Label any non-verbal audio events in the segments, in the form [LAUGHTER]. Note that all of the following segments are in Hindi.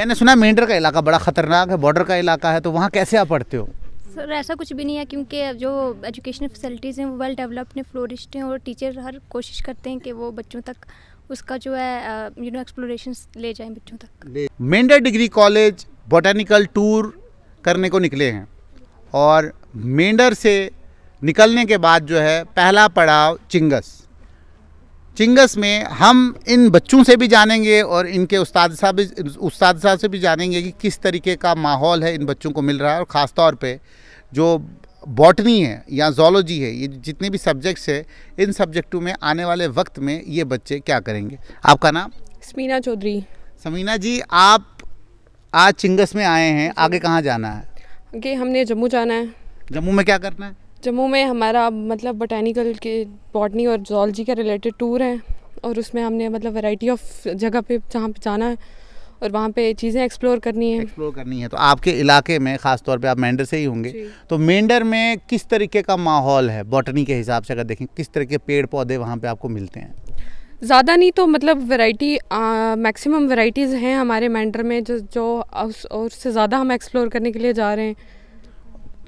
मैंने सुना मेंढर का इलाका बड़ा खतरनाक है बॉर्डर का इलाका है तो वहाँ कैसे आप पढ़ते हो सर ऐसा कुछ भी नहीं है क्योंकि जो एजुकेशन फैसिलिटीज़ हैं वो वेल डेवलप्ड हैं फ्लोरिस्ट हैं और टीचर हर कोशिश करते हैं कि वो बच्चों तक उसका जो है यू नो एक्सप्लोरेशन ले जाएं बच्चों तक Mendhar degree college botanical tour करने को निकले हैं और मेंढर से निकलने के बाद जो है पहला पड़ाव चिंगस चिंगस में हम इन बच्चों से भी जानेंगे और इनके उस्ताद साहब उस्ताद साहब से भी जानेंगे कि किस तरीके का माहौल है इन बच्चों को मिल रहा है और ख़ास तौर पर जो बॉटनी है या जोलॉजी है ये जितने भी सब्जेक्ट्स है इन सब्जेक्टों में आने वाले वक्त में ये बच्चे क्या करेंगे आपका नाम समीना चौधरी समीना जी आप आज चिंगस में आए हैं आगे कहाँ जाना है आगे हमने जम्मू जाना है जम्मू में क्या करना है जम्मू में हमारा मतलब बोटैनिकल के बॉटनी और जोलॉजी का रिलेटेड टूर है और उसमें हमने मतलब वैरायटी ऑफ जगह पे जहाँ पे जाना है और वहाँ पे चीज़ें एक्सप्लोर करनी है एक्सप्लोर करनी है तो आपके इलाके में ख़ास तौर पे आप मेंडर से ही होंगे तो मेंडर में किस तरीके का माहौल है बॉटनी के हिसाब से अगर देखें किस तरह के पेड़ पौधे वहाँ पर आपको मिलते हैं ज़्यादा नहीं तो मतलब वैरायटी मैक्सिमम वैरायटीज़ हैं हमारे मेंढर में जो जो उससे ज़्यादा हम एक्सप्लोर करने के लिए जा रहे हैं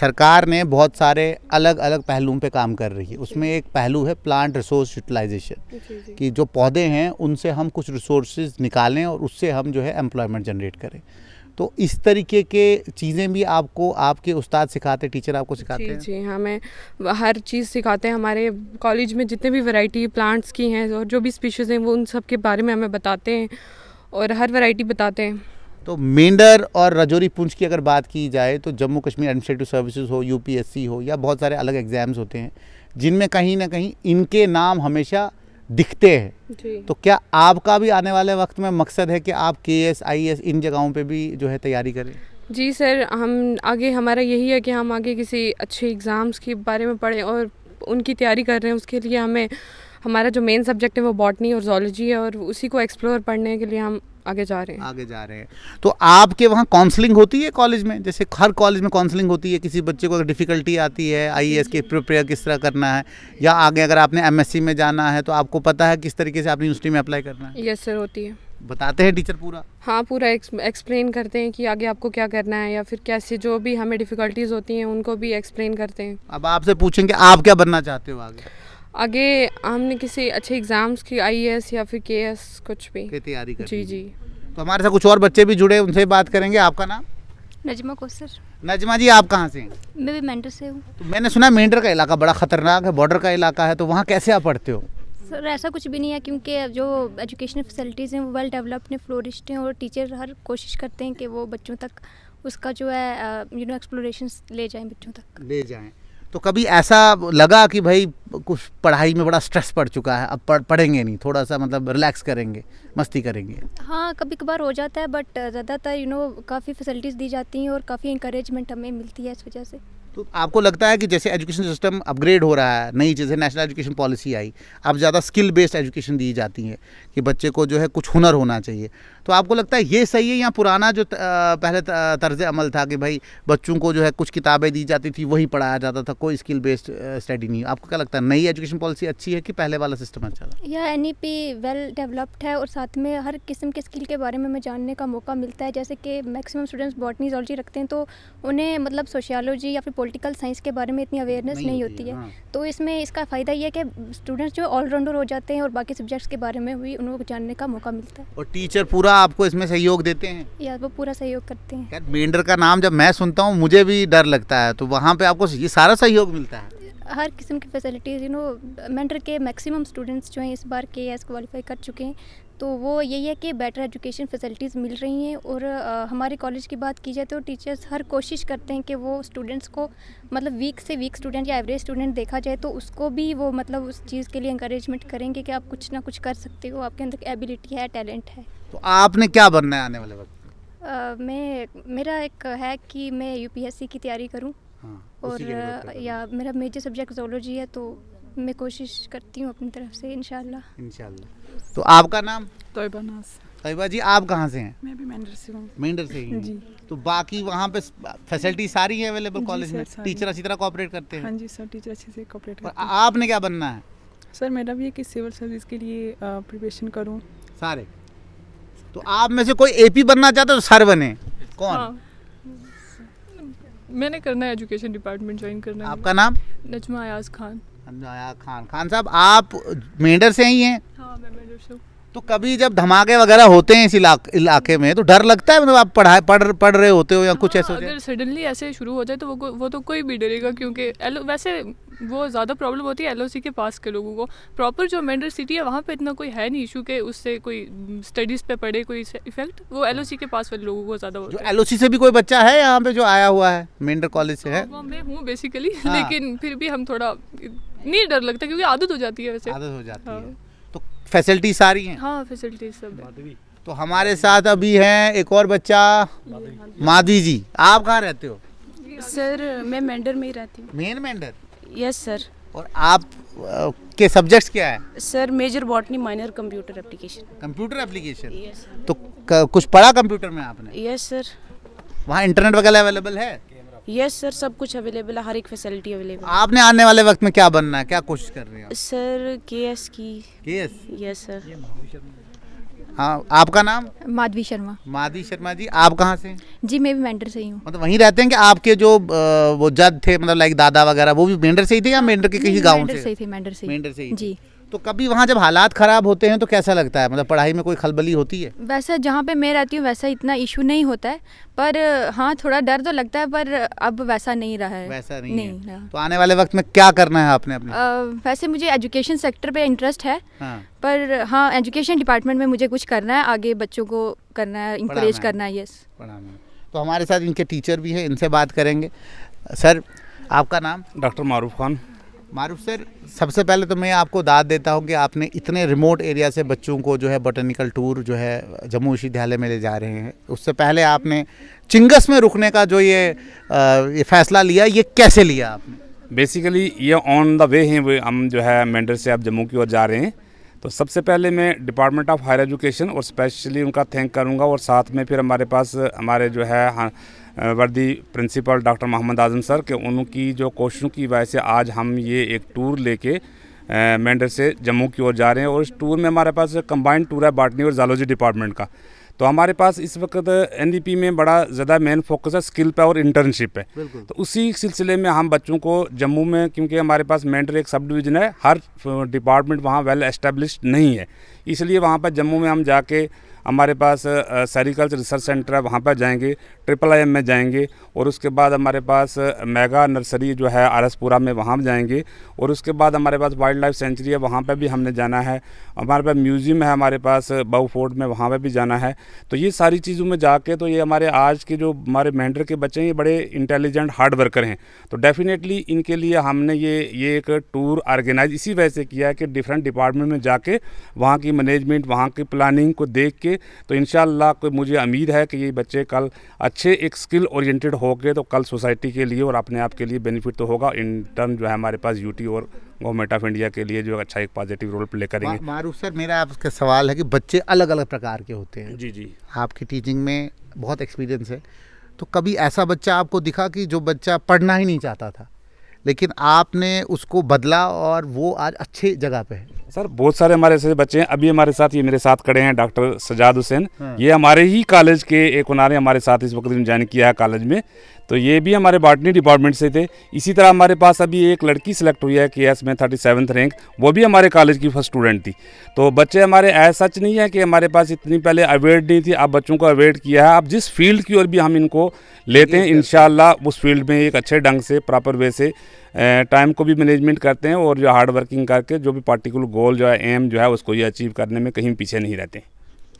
सरकार ने बहुत सारे अलग अलग पहलुओं पे काम कर रही है उसमें एक पहलू है प्लांट रिसोर्स यूटिलाइजेशन कि जो पौधे हैं उनसे हम कुछ रिसोर्स निकालें और उससे हम जो है एम्प्लॉयमेंट जनरेट करें तो इस तरीके के चीज़ें भी आपको आपके उस्ताद सिखाते टीचर आपको सिखाते जी, हैं जी हमें हाँ, हर चीज़ सिखाते हैं हमारे कॉलेज में जितने भी वैरायटी प्लांट्स की हैं और जो भी स्पीशीज़ हैं वो उन सब के बारे में हमें बताते हैं और हर वैरायटी बताते हैं तो मेंढर और रजौरी पुंछ की अगर बात की जाए तो जम्मू कश्मीर एडमिनिस्ट्रेटिव सर्विसेज हो यूपीएससी हो या बहुत सारे अलग एग्ज़ाम्स होते हैं जिनमें कहीं ना कहीं इनके नाम हमेशा दिखते हैं तो क्या आपका भी आने वाले वक्त में मकसद है कि आप के एस आई एस इन जगहों पर भी जो है तैयारी करें जी सर हम आगे हमारा यही है कि हम आगे किसी अच्छे एग्ज़ाम्स के बारे में पढ़ें और उनकी तैयारी कर रहे हैं उसके लिए हमें हमारा जो मेन सब्जेक्ट है वो बॉटनी और जोलॉजी है और उसी को एक्सप्लोर पढ़ने के लिए हम आगे जा रहे हैं आगे जा रहे हैं तो आपके वहाँ काउंसलिंग होती है कॉलेज में जैसे हर कॉलेज में काउंसलिंग होती है किसी बच्चे को अगर डिफ़िकल्टी आती है आई के प्रिपेयर किस तरह करना है या आगे अगर आपने एम में जाना है तो आपको पता है किस तरीके से आपने यूनिवर्सिटी में अप्लाई करना है यस सर होती है बताते हैं टीचर पूरा हाँ पूरा एक्सप्लेन करते हैं कि आगे आपको क्या करना है या फिर कैसे जो भी हमें डिफ़िकल्टीज़ होती हैं उनको भी एक्सप्लेन करते हैं अब आपसे पूछेंगे आप क्या बनना चाहते हो आगे आगे हमने किसी अच्छे एग्ज़ाम्स की एस या फिर एस कुछ भी तैयारी कर जी जी तो हमारे साथ कुछ और बच्चे भी जुड़े उनसे बात करेंगे आपका नाम नजमा कोसर नजमा जी आप कहाँ से मैं भी मेंटर से हूँ तो मैंने सुना मेंटर का इलाका बड़ा ख़तरनाक है बॉर्डर का इलाका है तो वहाँ कैसे आप पढ़ते हो सर ऐसा कुछ भी नहीं है क्योंकि जो एजुकेशनल फैसिलिटीज़ हैं वो वेल डेवलप्ड हैं फ्लोरिस्ट हैं और टीचर हर कोशिश करते हैं कि वो बच्चों तक उसका जो है यू नो एक्सप्लोरेशन ले जाएँ बच्चों तक ले जाएँ तो कभी ऐसा लगा कि भाई कुछ पढ़ाई में बड़ा स्ट्रेस पड़ चुका है अब पढ़ पढ़ेंगे नहीं थोड़ा सा मतलब रिलैक्स करेंगे मस्ती करेंगे हाँ कभी कभार हो जाता है बट ज़्यादातर यू नो काफ़ी फैसिलिटीज़ दी जाती हैं और काफ़ी इंकरेजमेंट हमें मिलती है इस वजह से तो आपको लगता है कि जैसे एजुकेशन सिस्टम अपग्रेड हो रहा है नई चीज़ें नेशनल एजुकेशन पॉलिसी आई अब ज़्यादा स्किल बेस्ड एजुकेशन दी जाती है कि बच्चे को जो है कुछ हुनर होना चाहिए तो आपको लगता है ये सही है या पुराना जो पहले तर्ज अमल था कि भाई बच्चों को जो है कुछ किताबें दी जाती थी वही पढ़ाया जाता था कोई स्किल बेस्ड स्टडी नहीं आपको क्या लगता है नई एजुकेशन पॉलिसी अच्छी है कि पहले वाला सिस्टम अच्छा था या एन वेल डेवलप्ड है और साथ में हर किस्म के स्किल के बारे में हमें जानने का मौका मिलता है जैसे कि मैक्सिमम स्टूडेंट्स बॉटनी रखते हैं तो उन्हें मतलब सोशियालॉजी या फिर पॉलिटिकल साइंस के बारे में इतनी अवेयरनेस नहीं, नहीं होती है हाँ। तो इसमें इसका फ़ायदा ये है कि स्टूडेंट्स जो ऑलराउंडर हो जाते हैं और बाकी सब्जेक्ट्स के बारे में भी उनको जानने का मौका मिलता है और टीचर पूरा आपको इसमें सहयोग देते हैं या वो पूरा सहयोग करते हैं यार का नाम जब मैं सुनता हूँ मुझे भी डर लगता है तो वहाँ पर आपको ये सारा सहयोग मिलता है हर किस्म की फैसिलिटीज़ यू नो मेंटर के मैक्सिमम स्टूडेंट्स जो हैं इस बार के एस क्वालिफाई कर चुके हैं तो वो यही है कि बेटर एजुकेशन फैसिलिटीज़ मिल रही हैं और आ, हमारे कॉलेज की बात की जाए तो टीचर्स हर कोशिश करते हैं कि वो स्टूडेंट्स को मतलब वीक से वीक स्टूडेंट या एवरेज स्टूडेंट देखा जाए तो उसको भी वो मतलब उस चीज़ के लिए इंकरेजमेंट करेंगे कि आप कुछ ना कुछ कर सकते हो आपके अंदर एबिलिटी है टैलेंट है तो आपने क्या बनना है आने वाले वक्त मैं मेरा एक है कि मैं यूपीएससी की तैयारी करूँ हाँ, और या मेरा मेजर सब्जेक्ट जोलॉजी है तो मैं कोशिश करती हूँ अपनी तरफ से इनशाला इनशाला तो आपका नाम तोयबा नास तोयबा जी आप कहाँ से हैं मैं भी मेंडर से हूँ मेंडर से ही जी तो बाकी वहाँ पे फैसिलिटी सारी है अवेलेबल कॉलेज में टीचर अच्छी तरह कोऑपरेट करते हैं हाँ जी सर टीचर अच्छे से कोऑपरेट करते हैं आपने क्या बनना है सर मेरा भी है कि सिविल सर्विस के लिए प्रिपरेशन करूँ सारे तो आप में से कोई एपी बनना चाहते तो सर बने कौन हाँ। मैंने करना है एजुकेशन डिपार्टमेंट ज्वाइन करना है आपका नाम नजमा अयाज खान नजमा खान खान साहब आप मेंढर से ही हैं हाँ, तो कभी जब धमाके वगैरह होते हैं इस इलाके इलाके में तो डर लगता है मतलब आप पढ़ा पढ़ पढ़ रहे होते हो या कुछ हाँ, ऐसा अगर सडनली ऐसे शुरू हो जाए तो वो वो तो कोई भी डरेगा क्योंकि वैसे वो ज़्यादा प्रॉब्लम होती है एल के पास के लोगों को प्रॉपर जो मेंडर सिटी है वहाँ पे इतना कोई है नहीं इशू के उससे कोई स्टडीज़ पे पड़े कोई इफेक्ट वो एल के पास वाले लोगों को ज़्यादा होता है एल से भी कोई बच्चा है यहाँ पे जो आया हुआ है मेंडर कॉलेज से है हाँ, मैं हूँ बेसिकली हाँ। लेकिन फिर भी हम थोड़ा नहीं डर लगता क्योंकि आदत हो जाती है वैसे आदत हो जाती है हाँ। तो फैसिलिटी सारी हैं हाँ फैसिलिटीज सब तो हमारे साथ अभी हैं एक और बच्चा माधवी जी आप कहाँ रहते हो सर मैं मेंडर में ही रहती हूँ मेन मेंडर यस सर और आप के सब्जेक्ट्स क्या है sir major botany minor computer application computer application yes तो कुछ पढ़ा कंप्यूटर में आपने यस सर वहाँ इंटरनेट वगैरह अवेलेबल है यस सर सब कुछ अवेलेबल है हर एक फैसिलिटी अवेलेबल आपने आने वाले वक्त में क्या बनना है क्या कोशिश कर रहे हैं सर के एस की के एस यस सर हाँ आपका नाम माधवी शर्मा माधवी शर्मा जी आप कहाँ से जी मैं भी मेंढर से ही हूँ मतलब वहीं रहते हैं कि आपके जो वो जद थे मतलब लाइक दादा वगैरह वो भी मेंढर से ही थे या मेंढर के किसी गांव से से ही थे मेंढर से से ही जी तो कभी वहाँ जब हालात ख़राब होते हैं तो कैसा लगता है मतलब पढ़ाई में कोई खलबली होती है वैसे जहाँ पे मैं रहती हूँ वैसा इतना इशू नहीं होता है पर हाँ थोड़ा डर तो लगता है पर अब वैसा नहीं रहा है वैसा नहीं, नहीं है। रहा। तो आने वाले वक्त में क्या करना है आपने अपने आ, वैसे मुझे एजुकेशन सेक्टर पे इंटरेस्ट है हाँ। पर हाँ एजुकेशन डिपार्टमेंट में मुझे कुछ करना है आगे बच्चों को करना है इंकरेज करना है यस तो हमारे साथ इनके टीचर भी हैं इनसे बात करेंगे सर आपका नाम डॉक्टर मारूफ खान मारूफ सर सबसे पहले तो मैं आपको दाद देता हूँ कि आपने इतने रिमोट एरिया से बच्चों को जो है बॉटनिकल टूर जो है जम्मू विश्वविद्यालय में ले जा रहे हैं उससे पहले आपने चिंगस में रुकने का जो ये, आ, ये फैसला लिया ये कैसे लिया आपने बेसिकली ये ऑन द वे हैं वे हम जो है मेंढर से आप जम्मू की ओर जा रहे हैं तो सबसे पहले मैं डिपार्टमेंट ऑफ हायर एजुकेशन और स्पेशली उनका थैंक करूँगा और साथ में फिर हमारे पास हमारे जो है हाँ, worthy principal doctor Mohammad Azam sir के उनकी जो कोशिशों की वजह से आज हम ये एक टूर लेके मेंढर से जम्मू की ओर जा रहे हैं और इस टूर में हमारे पास कंबाइंड टूर है बाटनी और जालोजी डिपार्टमेंट का तो हमारे पास इस वक्त एन में बड़ा ज़्यादा मेन फोकस है स्किल पे और इंटर्नशिप पे तो उसी सिलसिले में हम बच्चों को जम्मू में क्योंकि हमारे पास मेंटर एक सब डिवीज़न है हर डिपार्टमेंट वहाँ वेल एस्टेब्लिश नहीं है इसलिए वहाँ पर जम्मू में हम जाके हमारे पास सेरिकल्चर रिसर्च सेंटर है वहाँ पर जाएंगे ट्रिपल आई एम में जाएंगे और उसके बाद हमारे पास मेगा नर्सरी जो है आरसपुरा में वहाँ जाएंगे और उसके बाद हमारे पास वाइल्ड लाइफ सेंचुरी है वहाँ पर भी हमने जाना है हमारे पास म्यूज़ियम है हमारे पास बाऊ फोर्ट में वहाँ पर भी जाना है तो ये सारी चीज़ों में जाके तो ये हमारे आज के जो हमारे महेंद्र के बच्चे हैं ये बड़े इंटेलिजेंट हार्ड वर्कर हैं तो डेफिनेटली इनके लिए हमने ये ये एक टूर ऑर्गेनाइज इसी वजह से किया है कि डिफरेंट डिपार्टमेंट में जाके वहाँ की मैनेजमेंट वहाँ की प्लानिंग को देख के जाएंगी तो इन मुझे उम्मीद है कि ये बच्चे कल अच्छे एक स्किल ओरिएंटेड गए तो कल सोसाइटी के लिए और अपने आप के लिए बेनिफिट तो होगा इन टर्म जो है हमारे पास यूटी और गवर्नमेंट ऑफ इंडिया के लिए जो अच्छा एक पॉजिटिव रोल प्ले करेंगे मारूफ सर मेरा आपका सवाल है कि बच्चे अलग अलग प्रकार के होते हैं जी जी आपकी टीचिंग में बहुत एक्सपीरियंस है तो कभी ऐसा बच्चा आपको दिखा कि जो बच्चा पढ़ना ही नहीं चाहता था लेकिन आपने उसको बदला और वो आज अच्छे जगह पे है सर बहुत सारे हमारे ऐसे बच्चे हैं अभी हमारे साथ ये मेरे साथ खड़े हैं डॉक्टर सजाद हुसैन हाँ। ये हमारे ही कॉलेज के एक उन्होंने हमारे साथ इस वक्त ज्वाइन किया है कॉलेज में तो ये भी हमारे बाटनी डिपार्टमेंट से थे इसी तरह हमारे पास अभी एक लड़की सेलेक्ट हुई है के एस में थर्टी सेवन्थ रैंक वो भी हमारे कॉलेज की फर्स्ट स्टूडेंट थी तो बच्चे हमारे ऐसा सच नहीं है कि हमारे पास इतनी पहले अवेयर नहीं थी आप बच्चों को अवेयर किया है आप जिस फील्ड की ओर भी हम इनको लेते हैं इन उस फील्ड में एक अच्छे ढंग से प्रॉपर वे से टाइम को भी मैनेजमेंट करते हैं और जो हार्ड वर्किंग करके जो भी पार्टिकुलर गोल जो है एम जो है उसको ये अचीव करने में कहीं पीछे नहीं रहते हैं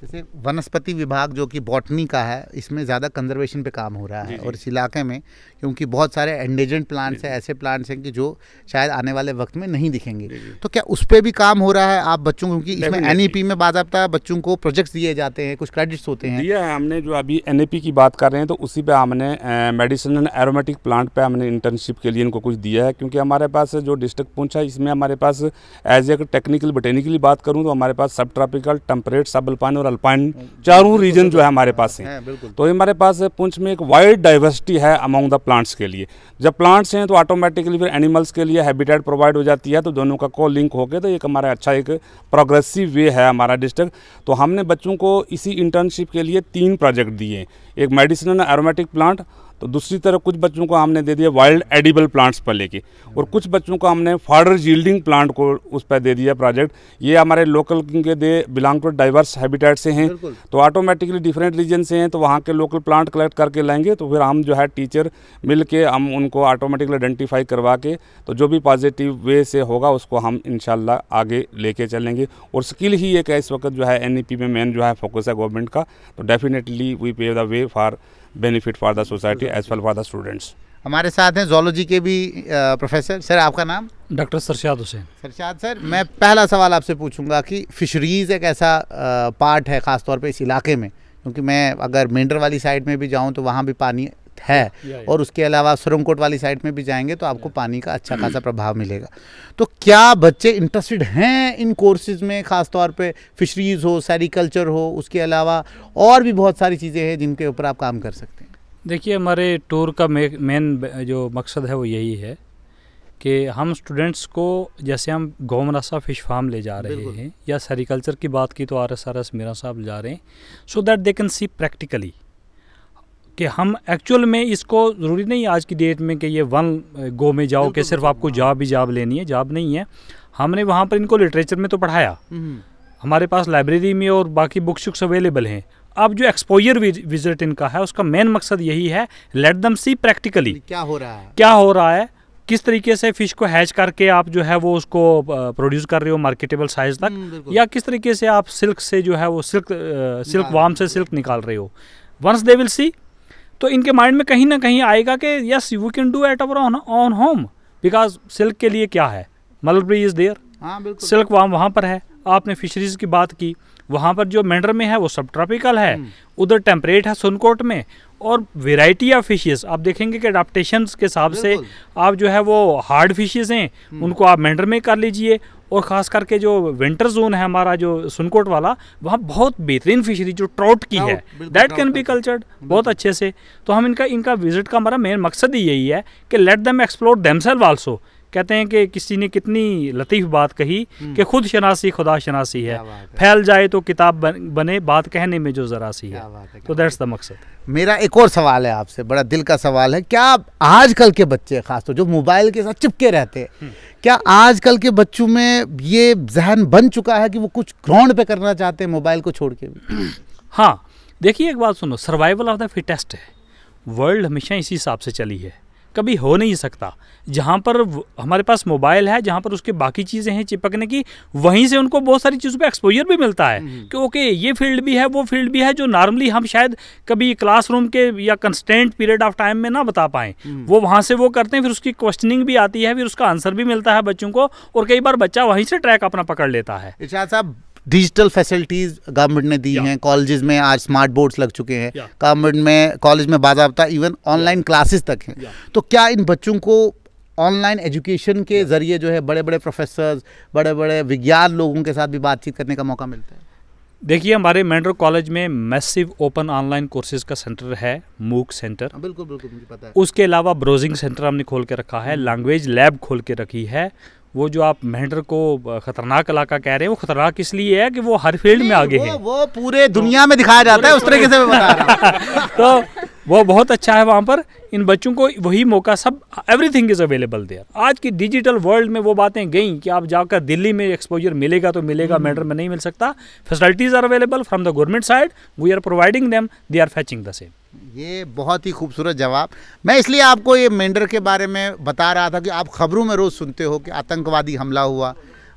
जैसे वनस्पति विभाग जो कि बॉटनी का है इसमें ज़्यादा कंजर्वेशन पे काम हो रहा है और इस इलाके में क्योंकि बहुत सारे एंडेजेंट प्लांट्स हैं ऐसे प्लांट्स हैं कि जो शायद आने वाले वक्त में नहीं दिखेंगे तो क्या उस पर भी काम हो रहा है आप बच्चों क्योंकि इसमें एन e में बाबा बच्चों को प्रोजेक्ट्स दिए जाते हैं कुछ क्रेडिट्स होते हैं दिया है हमने जो अभी एन e की बात कर रहे हैं तो उसी पर हमने मेडिसिन एरोमेटिक प्लांट पर हमने इंटर्नशिप के लिए इनको कुछ दिया है क्योंकि हमारे पास जो डिस्ट्रिक्ट पूछ है इसमें हमारे पास एज ए टेक्निकल बटेनिकली बात करूँ तो हमारे पास सब ट्रॉपिकल टेम्परेट सब और अल्पाइन चारों रीजन जो है हमारे पास हैं तो हमारे पास पुंछ में एक वाइड डाइवर्सिटी है अमोंग द प्लांट्स के लिए जब प्लांट्स हैं तो ऑटोमेटिकली फिर एनिमल्स के लिए हैबिटेट प्रोवाइड हो जाती है तो दोनों का को लिंक हो गया तो एक हमारा अच्छा एक प्रोग्रेसिव वे है हमारा डिस्ट्रिक्ट तो हमने बच्चों को इसी इंटर्नशिप के लिए तीन प्रोजेक्ट दिए एक मेडिसिनल एरोमेटिक प्लांट तो दूसरी तरफ कुछ बच्चों को हमने दे दिया वाइल्ड एडिबल प्लांट्स पर लेके और कुछ बच्चों को हमने फॉर्डर जील्डिंग प्लांट को उस पर दे दिया प्रोजेक्ट ये हमारे लोकल के they belong to diverse habitat से हैं तो ऑटोमेटिकली डिफरेंट रीजन से हैं तो वहाँ के लोकल प्लांट कलेक्ट करके लाएंगे तो फिर हम जो है टीचर मिल के हम उनको ऑटोमेटिकली आइडेंटिफाई करवा के तो जो भी पॉजिटिव वे से होगा उसको हम इन आगे लेके चलेंगे और स्किल ही एक इस वक्त जो है एन e में मेन जो है फोकस है गवर्नमेंट का तो definitely we pave the way for benefit for the society as well for the students हमारे साथ हैं जोलॉजी के भी प्रोफेसर सर आपका नाम डॉक्टर सरशाद हुसैन सरशाद सर मैं पहला सवाल आपसे पूछूंगा कि फ़िशरीज़ एक ऐसा पार्ट है ख़ासतौर पर इस इलाके में क्योंकि मैं अगर मेंढर वाली साइड में भी जाऊं तो वहाँ भी पानी है और उसके अलावा सुरमकोट वाली साइड में भी जाएंगे तो आपको पानी का अच्छा खासा प्रभाव मिलेगा तो क्या बच्चे इंटरेस्टेड हैं इन कोर्सेज में ख़ासतौर पर फिशरीज़ हो सैरिकल्चर हो उसके अलावा और भी बहुत सारी चीज़ें हैं जिनके ऊपर आप काम कर सकते हैं देखिए हमारे टूर का मेन जो मकसद है वो यही है कि हम स्टूडेंट्स को जैसे हम गोमरासा फिश फार्म ले जा रहे हैं या सेरिकल्चर की बात की तो R S R S Meera साहब जा रहे हैं so that they can see practically कि हम एक्चुअल में इसको ज़रूरी नहीं आज की डेट में कि ये वन गो uh, में जाओ कि सिर्फ आपको जॉब ही जॉब लेनी है जॉब नहीं है हमने वहाँ पर इनको लिटरेचर में तो पढ़ाया हम्म। हमारे पास लाइब्रेरी में और बाकी बुक्स शुक्स अवेलेबल हैं अब जो एक्सपोजर विजिट इनका है उसका मेन मकसद यही है लेट दम सी प्रैक्टिकली क्या हो रहा है क्या हो रहा है किस तरीके से फिश को हैच करके आप जो है वो उसको प्रोड्यूस uh, कर रहे हो मार्केटेबल साइज तक हम्म, या किस तरीके से आप सिल्क से जो है वो सिल्क आ, सिल्क वाम से सिल्क निकाल रहे हो वंस दे विल सी तो इनके माइंड में कहीं ना कहीं आएगा कि yes you can do at our on on home because silk के लिए क्या है मलबरी इज़ देयर सिल्क वहाँ वहाँ पर है आपने फिशरीज़ की बात की वहाँ पर जो मेंडर में है वो सब ट्रॉपिकल है हम्म। उधर टेम्परेट है सुनकोट में और वेराइटी ऑफ फिशेज आप देखेंगे कि अडाप्टेशन के हिसाब से आप जो है वो हार्ड फिशेज हैं हम्म। उनको आप मेंडर में कर लीजिए और ख़ास करके जो विंटर जोन है हमारा जो सुनकोट वाला वहाँ बहुत बेहतरीन फिशरी जो ट्राउट की है दैट कैन बी कल्चर्ड बहुत अच्छे से तो हम इनका इनका विजिट का हमारा मेन मकसद ही यही है कि let them explore selves also कहते हैं कि किसी ने कितनी लतीफ़ बात कही हम्म। कि खुद शनासी खुदा शनासी है फैल जाए तो किताब बने बात कहने में जो ज़रा सी है तो दैट्स द मकसद मेरा एक और सवाल है आपसे बड़ा दिल का सवाल है क्या आजकल के बच्चे खास तो जो मोबाइल के साथ चिपके रहते हैं हम्म। क्या आजकल के बच्चों में ये जहन बन चुका है कि वो कुछ ग्राउंड पे करना चाहते हैं मोबाइल को छोड़ के भी हाँ देखिए एक बात सुनो सर्वाइवल ऑफ द फिटेस्ट है वर्ल्ड हमेशा इसी हिसाब से चली है कभी हो नहीं सकता जहाँ पर हमारे पास मोबाइल है जहाँ पर उसके बाकी चीज़ें हैं चिपकने की वहीं से उनको बहुत सारी चीज़ों पर एक्सपोजर भी मिलता है हम्म। कि ओके ये फील्ड भी है वो फील्ड भी है जो नॉर्मली हम शायद कभी क्लासरूम के या कंस्टेंट पीरियड ऑफ टाइम में ना बता पाएँ हम्म। वो वहाँ से वो करते हैं फिर उसकी क्वेश्चनिंग भी आती है फिर उसका आंसर भी मिलता है बच्चों को और कई बार बच्चा वहीं से ट्रैक अपना पकड़ लेता है साहब डिजिटल फैसिलिटीज़ गवर्नमेंट ने दी हैं कॉलेजेस में आज स्मार्ट बोर्ड्स लग चुके हैं गवर्नमेंट में कॉलेज में बाजाबता इवन ऑनलाइन क्लासेस तक हैं तो क्या इन बच्चों को ऑनलाइन एजुकेशन के ज़रिए जो है बड़े बड़े प्रोफेसर्स बड़े बड़े विज्ञान लोगों के साथ भी बातचीत करने का मौका मिलता है देखिए हमारे मेंड्रो कॉलेज में मैसिव ओपन ऑनलाइन कोर्सेज का सेंटर है मूक सेंटर हाँ, बिल्कुल बिल्कुल मुझे पता है उसके अलावा ब्राउजिंग सेंटर हमने खोल के रखा है लैंग्वेज हम्म। लैब खोल के रखी है वो जो आप महेंद्र को खतरनाक इलाका कह रहे हैं वो खतरनाक इसलिए है कि वो हर फील्ड में आगे वो, है वो पूरे तो दुनिया में दिखाया जाता है उस तरीके से बता रहा [LAUGHS] तो वो बहुत अच्छा है वहाँ पर इन बच्चों को वही मौका सब एवरीथिंग इज़ अवेलेबल देयर आज की डिजिटल वर्ल्ड में वो बातें गई कि आप जाकर दिल्ली में एक्सपोजर मिलेगा तो मिलेगा मैटर हम्म। में नहीं मिल सकता facilities are available from the government side we are providing them they are fetching the same ये बहुत ही खूबसूरत जवाब मैं इसलिए आपको ये मेंढर के बारे में बता रहा था कि आप खबरों में रोज़ सुनते हो कि आतंकवादी हमला हुआ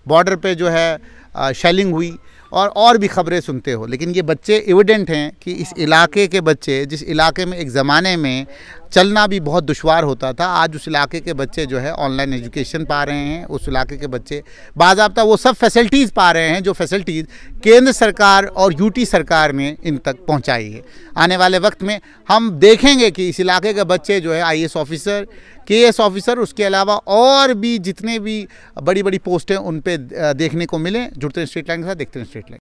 बॉर्डर पे जो है शेलिंग हुई और और भी खबरें सुनते हो लेकिन ये बच्चे एविडेंट हैं कि इस इलाके के बच्चे जिस इलाके में एक ज़माने में चलना भी बहुत दुशवार होता था आज उस इलाके के बच्चे जो है ऑनलाइन एजुकेशन पा रहे हैं उस इलाके के बच्चे बाबा वो सब फैसिलिटीज़ पा रहे हैं जो फैसिलिटीज़ केंद्र सरकार और यूटी सरकार ने इन तक पहुंचाई है आने वाले वक्त में हम देखेंगे कि इस इलाके के बच्चे जो है आईएएस ऑफिसर एस ऑफिसर उसके अलावा और भी जितने भी बड़ी बड़ी पोस्टें उन पर देखने को मिलें जुड़ते हैं स्ट्रीट लाइन के साथ देखते हैं स्ट्रीट लाइन